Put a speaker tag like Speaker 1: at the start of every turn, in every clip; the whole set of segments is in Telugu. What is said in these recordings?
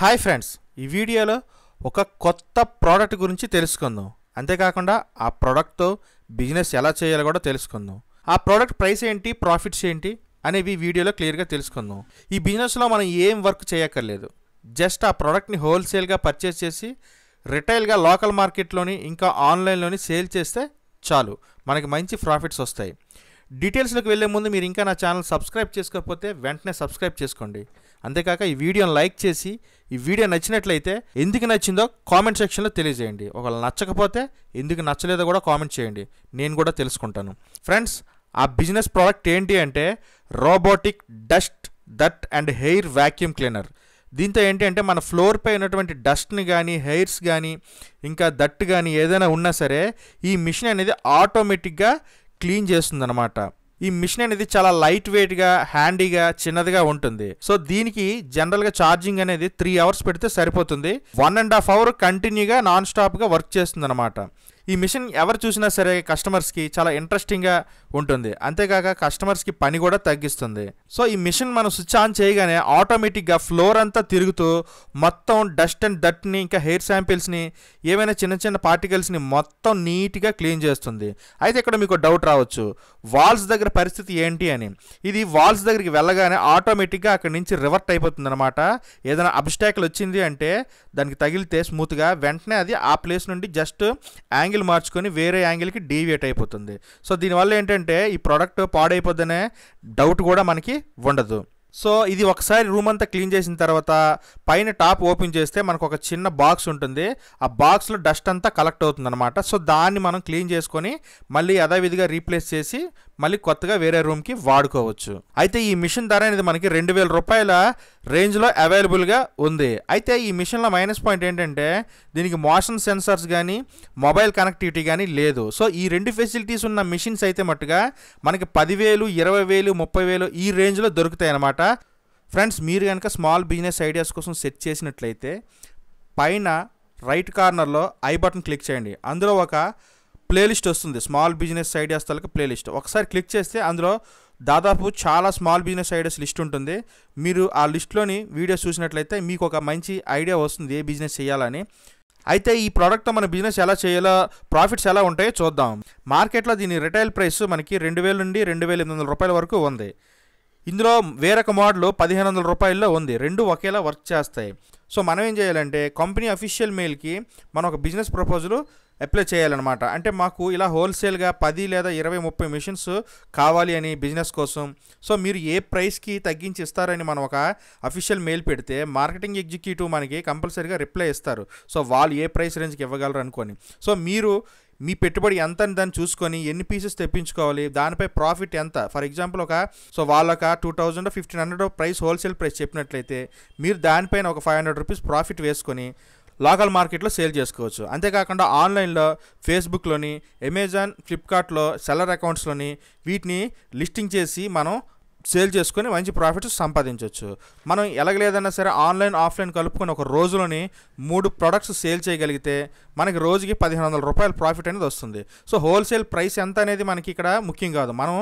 Speaker 1: హాయ్ ఫ్రెండ్స్ ఈ వీడియోలో ఒక కొత్త ప్రోడక్ట్ గురించి తెలుసుకుందాం అంతేకాకుండా ఆ ప్రోడక్ట్తో బిజినెస్ ఎలా చేయాలో కూడా తెలుసుకుందాం ఆ ప్రోడక్ట్ ప్రైస్ ఏంటి ప్రాఫిట్స్ ఏంటి అనేవి వీడియోలో క్లియర్గా తెలుసుకుందాం ఈ బిజినెస్లో మనం ఏం వర్క్ చేయక్కర్లేదు జస్ట్ ఆ ప్రోడక్ట్ని హోల్సేల్గా పర్చేస్ చేసి రిటైల్గా లోకల్ మార్కెట్లోని ఇంకా ఆన్లైన్లోని సేల్ చేస్తే చాలు మనకి మంచి ప్రాఫిట్స్ వస్తాయి డీటెయిల్స్లోకి వెళ్ళే ముందు మీరు ఇంకా నా ఛానల్ సబ్స్క్రైబ్ చేసుకోకపోతే వెంటనే సబ్స్క్రైబ్ చేసుకోండి అంతేకాక ఈ వీడియోని లైక్ చేసి ఈ వీడియో నచ్చినట్లయితే ఎందుకు నచ్చిందో కామెంట్ సెక్షన్లో తెలియజేయండి ఒకవేళ నచ్చకపోతే ఎందుకు నచ్చలేదో కూడా కామెంట్ చేయండి నేను కూడా తెలుసుకుంటాను ఫ్రెండ్స్ ఆ బిజినెస్ ప్రోడక్ట్ ఏంటి అంటే robotic dust that and hair vacuum cleaner దీంతో ఏంటి అంటే మన ఫ్లోర్పై ఉన్నటువంటి డస్ట్ని కానీ హెయిర్స్ కానీ ఇంకా దట్ కానీ ఏదైనా ఉన్నా సరే ఈ మిషన్ అనేది ఆటోమేటిక్గా క్లీన్ చేస్తుంది అనమాట ఈ మిషన్ అనేది చాలా లైట్ వెయిట్గా హ్యాండీగా చిన్నదిగా ఉంటుంది సో దీనికి జనరల్గా ఛార్జింగ్ అనేది త్రీ అవర్స్ పెడితే సరిపోతుంది వన్ అండ్ హాఫ్ అవర్ కంటిన్యూగా నాన్ స్టాప్గా వర్క్ చేస్తుంది అనమాట ఈ మిషన్ ఎవరు చూసినా సరే కస్టమర్స్కి చాలా ఇంట్రెస్టింగ్గా ఉంటుంది అంతేకాక కస్టమర్స్కి పని కూడా తగ్గిస్తుంది సో ఈ మిషన్ మనం స్విచ్ ఆన్ చేయగానే ఆటోమేటిక్గా ఫ్లోర్ అంతా తిరుగుతూ మొత్తం డస్ట్ అండ్ డట్ని ఇంకా హెయిర్ శాంపిల్స్ని ఏమైనా చిన్న చిన్న పార్టికల్స్ని మొత్తం నీట్గా క్లీన్ చేస్తుంది అయితే ఇక్కడ మీకు డౌట్ రావచ్చు వాల్స్ దగ్గర పరిస్థితి ఏంటి అని ఇది వాల్స్ దగ్గరికి వెళ్ళగానే ఆటోమేటిక్గా అక్కడ నుంచి రివర్ట్ అయిపోతుంది అనమాట ఏదైనా అబ్స్టాకల్ వచ్చింది అంటే దానికి తగిలితే స్మూత్గా వెంటనే అది ఆ ప్లేస్ నుండి జస్ట్ యాంగిల్ యాంగిల్ మార్చుకొని వేరే యాంగిల్కి డీవియేట్ అయిపోతుంది సో దీనివల్ల ఏంటంటే ఈ ప్రోడక్ట్ పాడైపోద్దనే డౌట్ కూడా మనకి ఉండదు సో ఇది ఒకసారి రూమ్ అంతా క్లీన్ చేసిన తర్వాత పైన టాప్ ఓపెన్ చేస్తే మనకు ఒక చిన్న బాక్స్ ఉంటుంది ఆ బాక్స్లో డస్ట్ అంతా కలెక్ట్ అవుతుంది అనమాట సో దాన్ని మనం క్లీన్ చేసుకొని మళ్ళీ యథావిధిగా రీప్లేస్ చేసి మళ్ళీ కొత్తగా వేరే రూమ్కి వాడుకోవచ్చు అయితే ఈ మిషన్ ధర అనేది మనకి రెండు వేల రూపాయల రేంజ్లో అవైలబుల్గా ఉంది అయితే ఈ మిషన్లో మైనస్ పాయింట్ ఏంటంటే దీనికి మోషన్ సెన్సార్స్ కానీ మొబైల్ కనెక్టివిటీ కానీ లేదు సో ఈ రెండు ఫెసిలిటీస్ ఉన్న మిషన్స్ అయితే మట్టుగా మనకి పదివేలు ఇరవై వేలు ముప్పై వేలు ఈ రేంజ్లో దొరుకుతాయి అన్నమాట ఫ్రెండ్స్ మీరు కనుక స్మాల్ బిజినెస్ ఐడియాస్ కోసం సెట్ చేసినట్లయితే పైన రైట్ కార్నర్లో ఐ బటన్ క్లిక్ చేయండి అందులో ఒక ప్లేలిస్ట్ వస్తుంది స్మాల్ బిజినెస్ ఐడియాస్ తలక ప్లేలిస్ట్ ఒకసారి క్లిక్ చేస్తే అందులో దాదాపు చాలా స్మాల్ బిజినెస్ ఐడియాస్ లిస్ట్ ఉంటుంది మీరు ఆ లిస్ట్లోని వీడియోస్ చూసినట్లయితే మీకు ఒక మంచి ఐడియా వస్తుంది ఏ బిజినెస్ చేయాలని అయితే ఈ ప్రోడక్ట్తో మన బిజినెస్ ఎలా చేయాలో ప్రాఫిట్స్ ఎలా ఉంటాయో చూద్దాం మార్కెట్లో దీని రిటైల్ ప్రైస్ మనకి రెండు వేల నుండి రెండు వేల ఎనిమిది వందల రూపాయల వరకు ఉంది ఇందులో వేరొక మోడల్ పదిహేను వందల రూపాయల్లో ఉంది రెండు ఒకేలా వర్క్ చేస్తాయి సో మనం ఏం చేయాలంటే కంపెనీ అఫీషియల్ మెయిల్కి మనం ఒక బిజినెస్ ప్రపోజలు అప్లై చేయాలన్నమాట అంటే మాకు ఇలా హోల్సేల్గా పది లేదా ఇరవై ముప్పై మిషన్స్ కావాలి అని బిజినెస్ కోసం సో మీరు ఏ ప్రైస్కి తగ్గించి ఇస్తారని మనం ఒక అఫీషియల్ మెయిల్ పెడితే మార్కెటింగ్ ఎగ్జిక్యూటివ్ మనకి కంపల్సరీగా రిప్లై ఇస్తారు సో వాళ్ళు ఏ ప్రైస్ రేంజ్కి ఇవ్వగలరు అనుకొని సో మీరు మీ పెట్టుబడి ఎంత అని దాన్ని చూసుకొని ఎన్ని పీసెస్ తెప్పించుకోవాలి దానిపై ప్రాఫిట్ ఎంత ఫర్ ఎగ్జాంపుల్ ఒక సో వాళ్ళొక two thousand fifteen hundred price wholesale price చెప్పినట్లయితే మీరు దానిపైన ఒక ఫైవ్ హండ్రెడ్ రూపీస్ ప్రాఫిట్ వేసుకొని లోకల్ మార్కెట్లో సేల్ చేసుకోవచ్చు అంతేకాకుండా ఆన్లైన్లో ఫేస్బుక్లోని అమెజాన్ ఫ్లిప్కార్ట్లో సెల్లర్ అకౌంట్స్లోని వీటిని లిస్టింగ్ చేసి మనం సేల్ చేసుకొని మంచి ప్రాఫిట్స్ సంపాదించవచ్చు మనం ఎలాగలేదన్నా సరే ఆన్లైన్ ఆఫ్లైన్ కలుపుకొని ఒక రోజులోని మూడు ప్రొడక్ట్స్ సేల్ చేయగలిగితే మనకి రోజుకి పదిహేను వందల రూపాయల ప్రాఫిట్ అనేది వస్తుంది సో హోల్సేల్ ప్రైస్ ఎంత అనేది మనకి ఇక్కడ ముఖ్యం కాదు మనం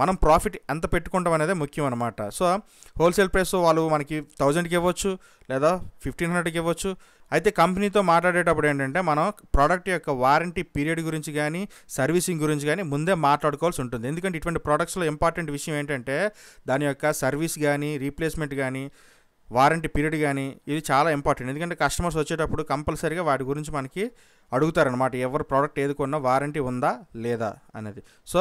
Speaker 1: మనం ప్రాఫిట్ ఎంత పెట్టుకుంటాం అనేది ముఖ్యం అనమాట సో హోల్సేల్ ప్రైస్ వాళ్ళు మనకి థౌజండ్కి ఇవ్వచ్చు లేదా ఫిఫ్టీన్ హండ్రెడ్కి ఇవ్వచ్చు అయితే కంపెనీతో మాట్లాడేటప్పుడు ఏంటంటే మనం ప్రోడక్ట్ యొక్క వారంటీ పీరియడ్ గురించి కానీ సర్వీసింగ్ గురించి కానీ ముందే మాట్లాడుకోవాల్సి ఉంటుంది ఎందుకంటే ఇటువంటి ప్రోడక్ట్స్లో ఇంపార్టెంట్ విషయం ఏంటంటే దాని యొక్క సర్వీస్ కానీ రీప్లేస్మెంట్ కానీ వారంటీ పీరియడ్ కానీ ఇది చాలా ఇంపార్టెంట్ ఎందుకంటే కస్టమర్స్ వచ్చేటప్పుడు కంపల్సరీగా వాటి గురించి మనకి అడుగుతారనమాట ఎవరు ప్రోడక్ట్ ఏది కొన్నా వారంటీ ఉందా లేదా అనేది సో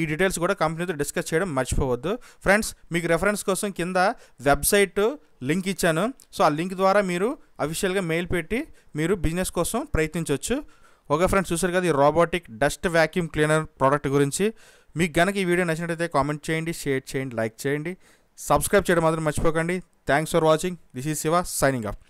Speaker 1: ఈ డీటెయిల్స్ కూడా కంపెనీతో డిస్కస్ చేయడం మర్చిపోవద్దు ఫ్రెండ్స్ మీకు రెఫరెన్స్ కోసం కింద వెబ్సైట్ లింక్ ఇచ్చాను సో ఆ లింక్ ద్వారా మీరు అఫీషియల్గా మెయిల్ పెట్టి మీరు బిజినెస్ కోసం ప్రయత్నించవచ్చు ఓకే ఫ్రెండ్స్ చూసారు కదా ఈ robotic dust vacuum cleaner product గురించి మీకు కనుక ఈ వీడియో నచ్చినట్టయితే కామెంట్ చేయండి షేర్ చేయండి లైక్ చేయండి సబ్స్క్రైబ్ చేయడం మాత్రం మర్చిపోకండి thanks for watching this is Shiva signing up